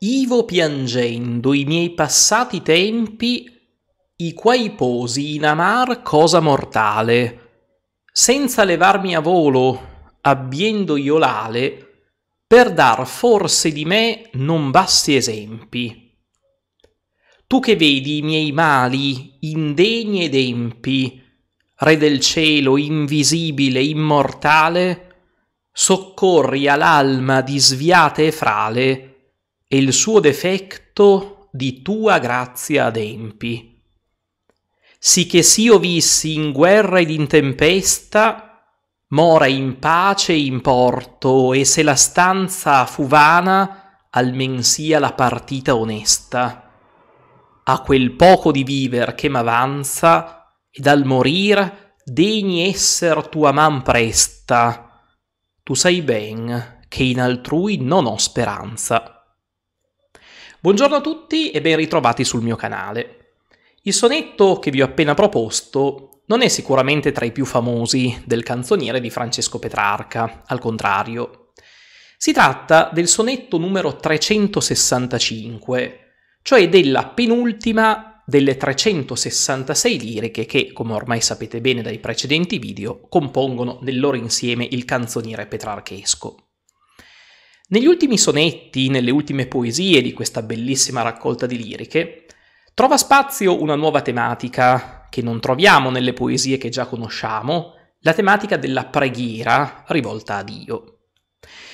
Ivo piangendo i miei passati tempi, i quai posi in amar cosa mortale, senza levarmi a volo, abbiendo io l'ale, per dar forse di me non basti esempi. Tu che vedi i miei mali, indegni ed empi, re del cielo invisibile, immortale, soccorri all'alma disviata e frale, e il suo defetto di tua grazia adempi. Sì che s'io vissi in guerra ed in tempesta, mora in pace e in porto, e se la stanza fu vana, almen sia la partita onesta. A quel poco di viver che m'avanza, ed al morir degni esser tua man presta. Tu sai ben che in altrui non ho speranza. Buongiorno a tutti e ben ritrovati sul mio canale. Il sonetto che vi ho appena proposto non è sicuramente tra i più famosi del canzoniere di Francesco Petrarca, al contrario. Si tratta del sonetto numero 365, cioè della penultima delle 366 liriche che, come ormai sapete bene dai precedenti video, compongono nel loro insieme il canzoniere petrarchesco. Negli ultimi sonetti, nelle ultime poesie di questa bellissima raccolta di liriche, trova spazio una nuova tematica che non troviamo nelle poesie che già conosciamo, la tematica della preghiera rivolta a Dio.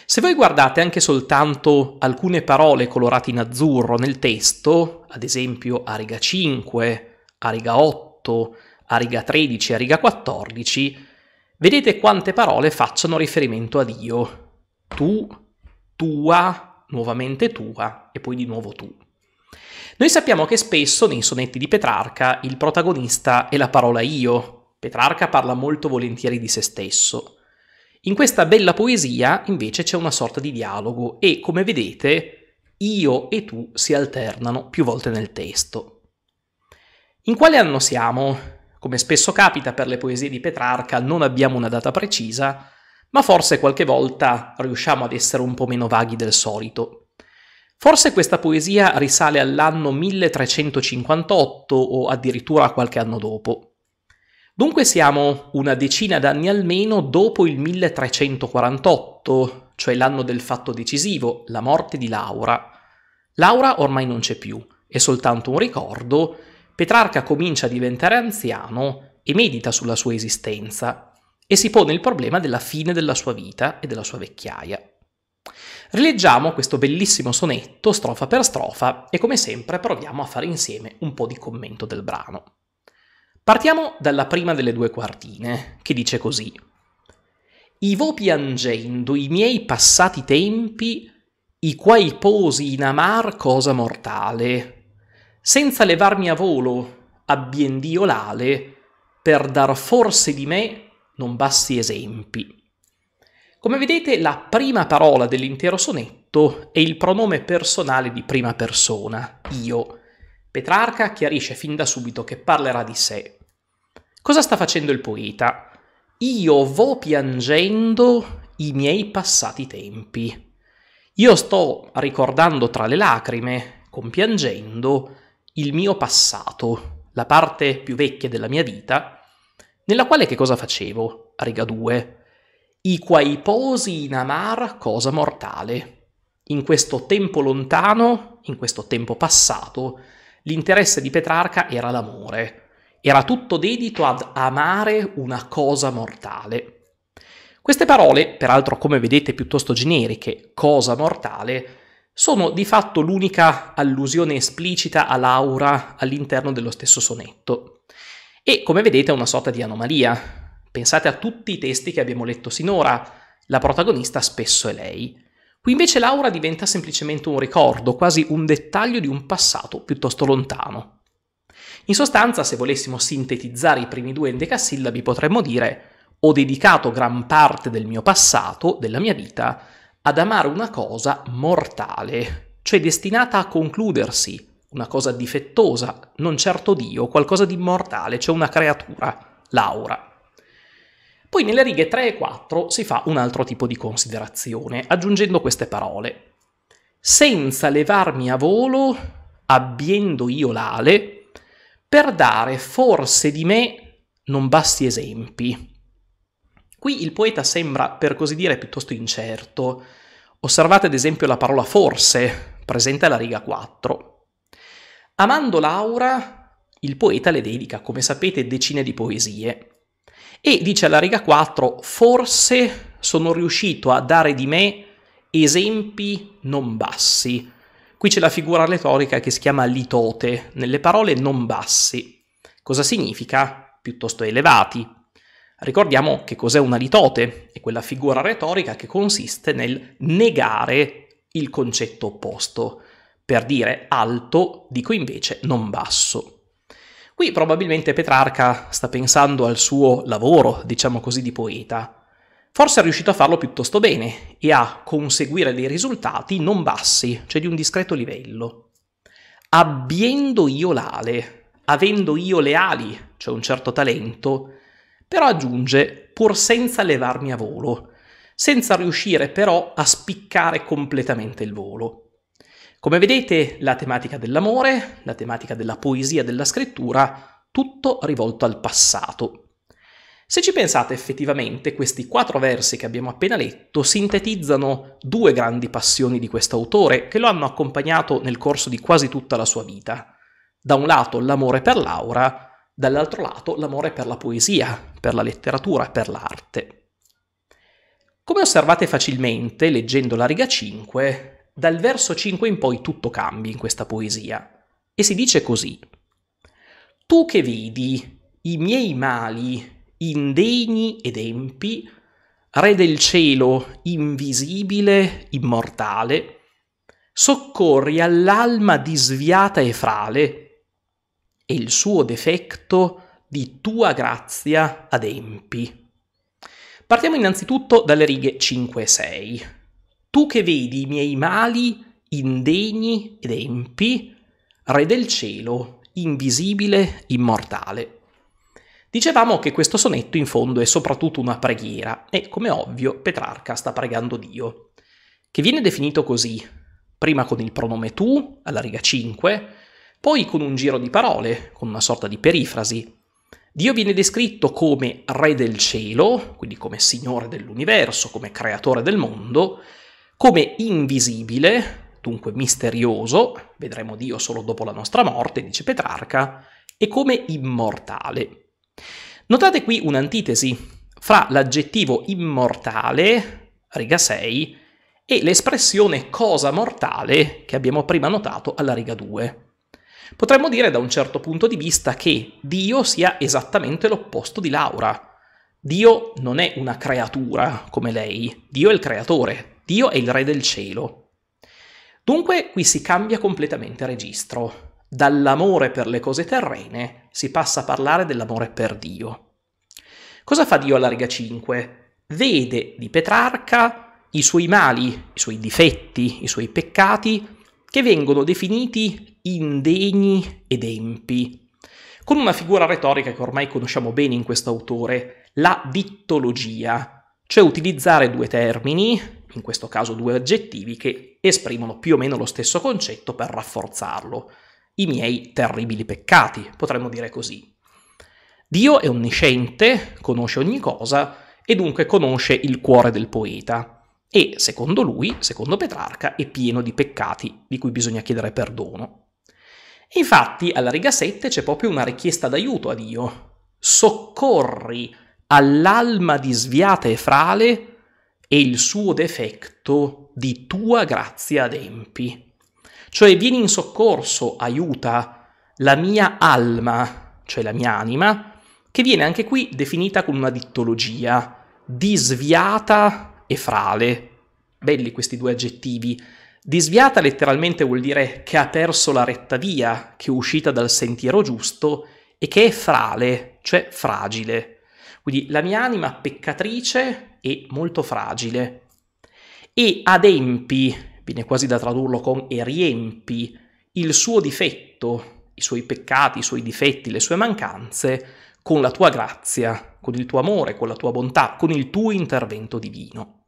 Se voi guardate anche soltanto alcune parole colorate in azzurro nel testo, ad esempio a riga 5, a riga 8, a riga 13, a riga 14, vedete quante parole facciano riferimento a Dio. Tu, tua, nuovamente tua e poi di nuovo tu. Noi sappiamo che spesso nei sonetti di Petrarca il protagonista è la parola io. Petrarca parla molto volentieri di se stesso. In questa bella poesia invece c'è una sorta di dialogo e, come vedete, io e tu si alternano più volte nel testo. In quale anno siamo? Come spesso capita per le poesie di Petrarca, non abbiamo una data precisa, ma forse qualche volta riusciamo ad essere un po' meno vaghi del solito. Forse questa poesia risale all'anno 1358 o addirittura a qualche anno dopo. Dunque siamo una decina d'anni almeno dopo il 1348, cioè l'anno del fatto decisivo, la morte di Laura. Laura ormai non c'è più, è soltanto un ricordo, Petrarca comincia a diventare anziano e medita sulla sua esistenza e si pone il problema della fine della sua vita e della sua vecchiaia. Rileggiamo questo bellissimo sonetto strofa per strofa e come sempre proviamo a fare insieme un po' di commento del brano. Partiamo dalla prima delle due quartine, che dice così. I vo piangendo i miei passati tempi, i quai posi in amar cosa mortale, senza levarmi a volo, abbiendio l'ale, per dar forse di me non basti esempi. Come vedete, la prima parola dell'intero sonetto è il pronome personale di prima persona, io. Petrarca chiarisce fin da subito che parlerà di sé. Cosa sta facendo il poeta? Io vo piangendo i miei passati tempi. Io sto ricordando tra le lacrime, compiangendo, il mio passato, la parte più vecchia della mia vita, nella quale che cosa facevo? Riga 2. I quai posi in amar cosa mortale. In questo tempo lontano, in questo tempo passato, l'interesse di Petrarca era l'amore. Era tutto dedito ad amare una cosa mortale. Queste parole, peraltro come vedete piuttosto generiche, cosa mortale, sono di fatto l'unica allusione esplicita a Laura all'interno dello stesso sonetto. E come vedete è una sorta di anomalia. Pensate a tutti i testi che abbiamo letto sinora, la protagonista spesso è lei. Qui invece Laura diventa semplicemente un ricordo, quasi un dettaglio di un passato piuttosto lontano. In sostanza, se volessimo sintetizzare i primi due endecasillabi, potremmo dire ho dedicato gran parte del mio passato, della mia vita, ad amare una cosa mortale, cioè destinata a concludersi, una cosa difettosa, non certo Dio, qualcosa di immortale, cioè una creatura, l'aura. Poi nelle righe 3 e 4 si fa un altro tipo di considerazione, aggiungendo queste parole. Senza levarmi a volo, abbiendo io l'ale, per dare forse di me non basti esempi. Qui il poeta sembra, per così dire, piuttosto incerto. Osservate ad esempio la parola forse, presente alla riga 4. Amando Laura, il poeta le dedica, come sapete, decine di poesie e dice alla riga 4, forse sono riuscito a dare di me esempi non bassi. Qui c'è la figura retorica che si chiama litote, nelle parole non bassi. Cosa significa? Piuttosto elevati. Ricordiamo che cos'è una litote, è quella figura retorica che consiste nel negare il concetto opposto. Per dire alto dico invece non basso. Qui probabilmente Petrarca sta pensando al suo lavoro, diciamo così, di poeta. Forse è riuscito a farlo piuttosto bene e a conseguire dei risultati non bassi, cioè di un discreto livello. Abbiendo io l'ale, avendo io le ali, cioè un certo talento, però aggiunge pur senza levarmi a volo, senza riuscire però a spiccare completamente il volo. Come vedete, la tematica dell'amore, la tematica della poesia, della scrittura, tutto rivolto al passato. Se ci pensate effettivamente, questi quattro versi che abbiamo appena letto sintetizzano due grandi passioni di quest'autore che lo hanno accompagnato nel corso di quasi tutta la sua vita. Da un lato l'amore per Laura, dall'altro lato l'amore per la poesia, per la letteratura, per l'arte. Come osservate facilmente, leggendo la riga 5, dal verso 5 in poi tutto cambi in questa poesia e si dice così. Tu che vedi i miei mali indegni ed empi, re del cielo invisibile, immortale, soccorri all'alma disviata e frale, e il suo defetto di tua grazia adempi. Partiamo innanzitutto dalle righe 5 e 6 tu che vedi i miei mali indegni ed empi, re del cielo, invisibile, immortale. Dicevamo che questo sonetto in fondo è soprattutto una preghiera e, come ovvio, Petrarca sta pregando Dio, che viene definito così, prima con il pronome tu, alla riga 5, poi con un giro di parole, con una sorta di perifrasi. Dio viene descritto come Re del cielo, quindi come Signore dell'universo, come Creatore del mondo, come invisibile, dunque misterioso, vedremo Dio solo dopo la nostra morte, dice Petrarca, e come immortale. Notate qui un'antitesi fra l'aggettivo immortale, riga 6, e l'espressione cosa mortale che abbiamo prima notato alla riga 2. Potremmo dire da un certo punto di vista che Dio sia esattamente l'opposto di Laura. Dio non è una creatura come lei, Dio è il creatore, Dio è il re del cielo. Dunque qui si cambia completamente registro. Dall'amore per le cose terrene si passa a parlare dell'amore per Dio. Cosa fa Dio alla riga 5? Vede di Petrarca i suoi mali, i suoi difetti, i suoi peccati, che vengono definiti indegni ed empi, con una figura retorica che ormai conosciamo bene in questo autore, la dittologia, cioè utilizzare due termini, in questo caso due aggettivi che esprimono più o meno lo stesso concetto per rafforzarlo. I miei terribili peccati, potremmo dire così. Dio è onnisciente, conosce ogni cosa e dunque conosce il cuore del poeta e, secondo lui, secondo Petrarca, è pieno di peccati di cui bisogna chiedere perdono. E infatti alla riga 7 c'è proprio una richiesta d'aiuto a Dio. Soccorri all'alma disviata e frale e il suo defetto di tua grazia adempi. Cioè vieni in soccorso, aiuta la mia alma, cioè la mia anima, che viene anche qui definita con una dittologia, disviata e frale. Belli questi due aggettivi. Disviata letteralmente vuol dire che ha perso la retta via, che è uscita dal sentiero giusto e che è frale, cioè fragile. Quindi la mia anima peccatrice e molto fragile. E adempi, viene quasi da tradurlo con e riempi, il suo difetto, i suoi peccati, i suoi difetti, le sue mancanze, con la tua grazia, con il tuo amore, con la tua bontà, con il tuo intervento divino.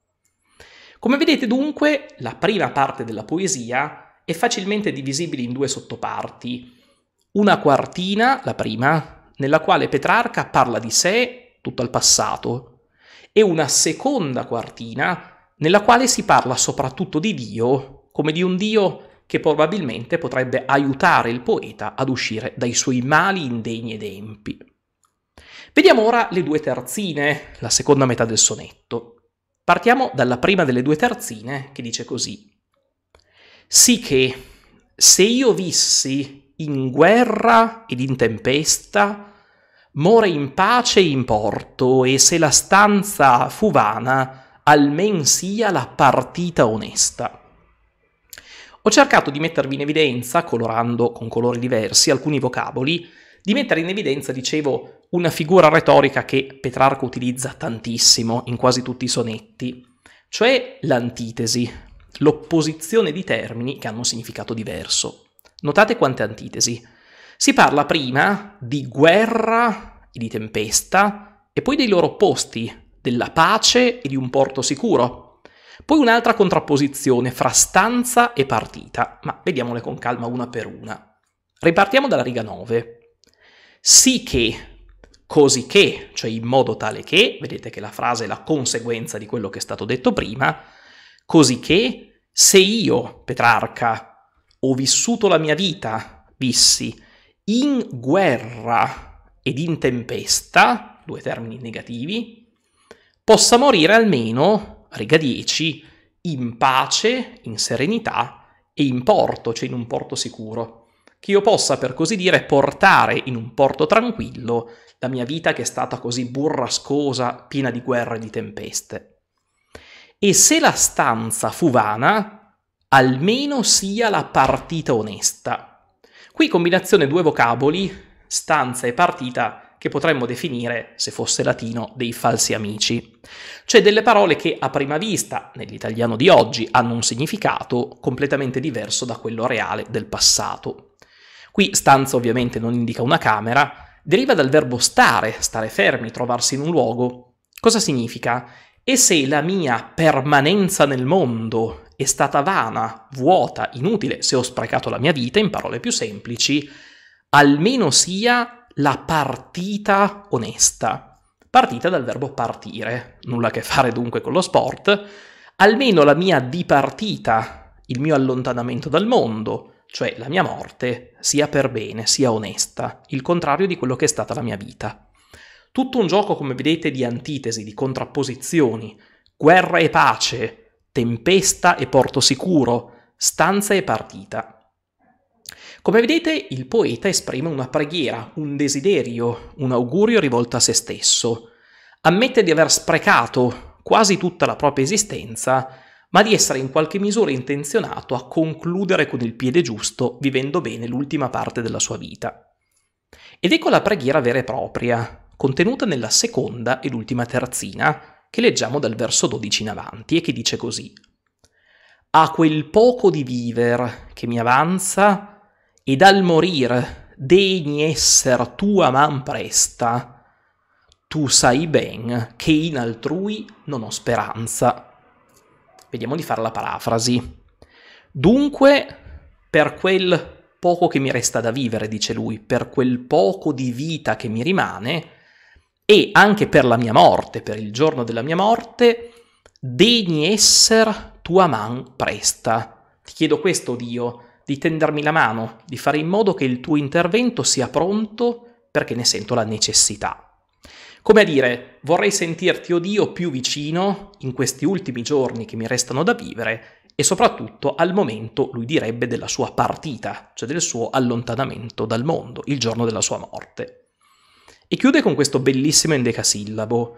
Come vedete dunque, la prima parte della poesia è facilmente divisibile in due sottoparti. Una quartina, la prima, nella quale Petrarca parla di sé, tutto al passato, e una seconda quartina nella quale si parla soprattutto di Dio, come di un Dio che probabilmente potrebbe aiutare il poeta ad uscire dai suoi mali indegni ed empi. Vediamo ora le due terzine, la seconda metà del sonetto. Partiamo dalla prima delle due terzine che dice così. Sì che se io vissi in guerra ed in tempesta, more in pace in porto e se la stanza fu vana, almen sia la partita onesta. Ho cercato di mettervi in evidenza, colorando con colori diversi alcuni vocaboli, di mettere in evidenza, dicevo, una figura retorica che Petrarca utilizza tantissimo in quasi tutti i sonetti, cioè l'antitesi, l'opposizione di termini che hanno un significato diverso. Notate quante antitesi. Si parla prima di guerra e di tempesta e poi dei loro opposti, della pace e di un porto sicuro. Poi un'altra contrapposizione fra stanza e partita, ma vediamole con calma una per una. Ripartiamo dalla riga 9. Sì che così che, cioè in modo tale che, vedete che la frase è la conseguenza di quello che è stato detto prima, così che se io, Petrarca, ho vissuto la mia vita, vissi, in guerra ed in tempesta, due termini negativi, possa morire almeno, riga 10, in pace, in serenità e in porto, cioè in un porto sicuro, che io possa per così dire portare in un porto tranquillo la mia vita che è stata così burrascosa, piena di guerre e di tempeste. E se la stanza fu vana, almeno sia la partita onesta. Qui combinazione due vocaboli, stanza e partita, che potremmo definire, se fosse latino, dei falsi amici. Cioè delle parole che a prima vista, nell'italiano di oggi, hanno un significato completamente diverso da quello reale del passato. Qui stanza ovviamente non indica una camera, deriva dal verbo stare, stare fermi, trovarsi in un luogo. Cosa significa? E se la mia permanenza nel mondo è stata vana, vuota, inutile se ho sprecato la mia vita, in parole più semplici, almeno sia la partita onesta. Partita dal verbo partire, nulla a che fare dunque con lo sport, almeno la mia dipartita, il mio allontanamento dal mondo, cioè la mia morte, sia per bene, sia onesta, il contrario di quello che è stata la mia vita. Tutto un gioco, come vedete, di antitesi, di contrapposizioni, guerra e pace, tempesta e porto sicuro, stanza e partita. Come vedete, il poeta esprime una preghiera, un desiderio, un augurio rivolto a se stesso. Ammette di aver sprecato quasi tutta la propria esistenza, ma di essere in qualche misura intenzionato a concludere con il piede giusto, vivendo bene l'ultima parte della sua vita. Ed ecco la preghiera vera e propria, contenuta nella seconda ed ultima terzina, che leggiamo dal verso 12 in avanti e che dice così. A quel poco di viver che mi avanza e dal morir degni esser tua man presta, tu sai ben che in altrui non ho speranza. Vediamo di fare la parafrasi. Dunque, per quel poco che mi resta da vivere, dice lui, per quel poco di vita che mi rimane, e anche per la mia morte, per il giorno della mia morte, degni esser tua man presta. Ti chiedo questo, Dio, di tendermi la mano, di fare in modo che il tuo intervento sia pronto perché ne sento la necessità. Come a dire, vorrei sentirti, oh Dio, più vicino in questi ultimi giorni che mi restano da vivere e soprattutto al momento, lui direbbe, della sua partita, cioè del suo allontanamento dal mondo, il giorno della sua morte. E chiude con questo bellissimo endecasillabo.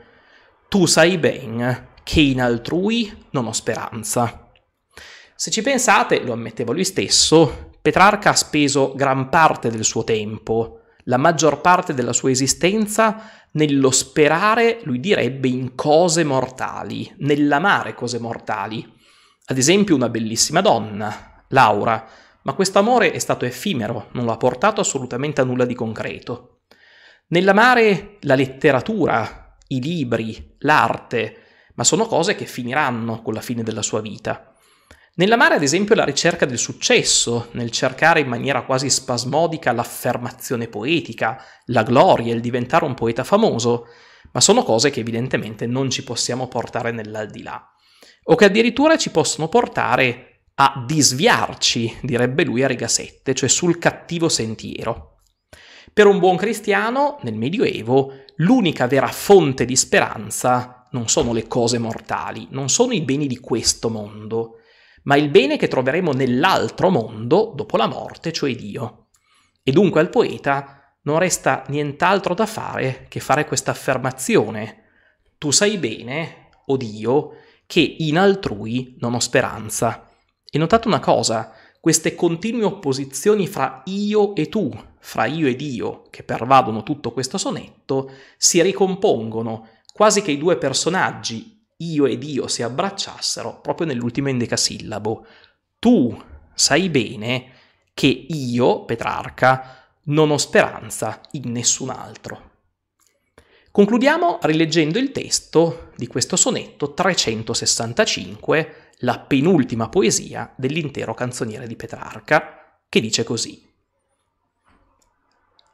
Tu sai ben che in altrui non ho speranza. Se ci pensate, lo ammetteva lui stesso, Petrarca ha speso gran parte del suo tempo, la maggior parte della sua esistenza, nello sperare, lui direbbe, in cose mortali, nell'amare cose mortali. Ad esempio una bellissima donna, Laura, ma questo amore è stato effimero, non lo ha portato assolutamente a nulla di concreto. Nell'amare la letteratura, i libri, l'arte, ma sono cose che finiranno con la fine della sua vita. Nell'amare ad esempio la ricerca del successo, nel cercare in maniera quasi spasmodica l'affermazione poetica, la gloria, il diventare un poeta famoso, ma sono cose che evidentemente non ci possiamo portare nell'aldilà, o che addirittura ci possono portare a disviarci, direbbe lui a riga 7, cioè sul cattivo sentiero. Per un buon cristiano, nel Medioevo, l'unica vera fonte di speranza non sono le cose mortali, non sono i beni di questo mondo, ma il bene che troveremo nell'altro mondo dopo la morte, cioè Dio. E dunque al poeta non resta nient'altro da fare che fare questa affermazione. Tu sai bene, o oh Dio, che in altrui non ho speranza. E notate una cosa, queste continue opposizioni fra io e tu, fra io ed io, che pervadono tutto questo sonetto, si ricompongono quasi che i due personaggi, io ed io, si abbracciassero proprio nell'ultimo endecasillabo. Tu sai bene che io, Petrarca, non ho speranza in nessun altro. Concludiamo rileggendo il testo di questo sonetto 365, la penultima poesia dell'intero canzoniere di Petrarca, che dice così.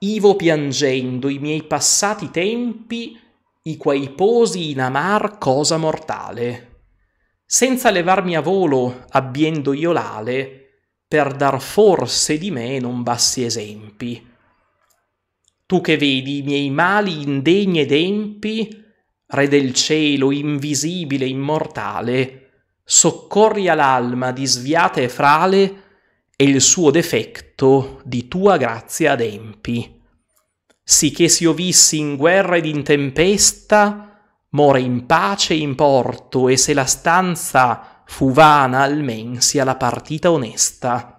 Ivo piangendo i miei passati tempi, i quei posi in amar cosa mortale. Senza levarmi a volo, abbiendo io l'ale, per dar forse di me non bassi esempi. Tu che vedi i miei mali indegni ed empi, re del cielo invisibile e immortale, soccorri all'alma disviata e frale, e il suo defetto di tua grazia adempi sicché s'io vissi in guerra ed in tempesta, more in pace e in porto, e se la stanza fu vana almen sia la partita onesta.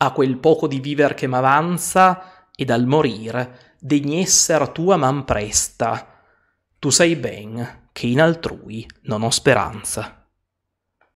A quel poco di viver che m'avanza, ed al morir, degni esser tua man presta. Tu sai ben che in altrui non ho speranza.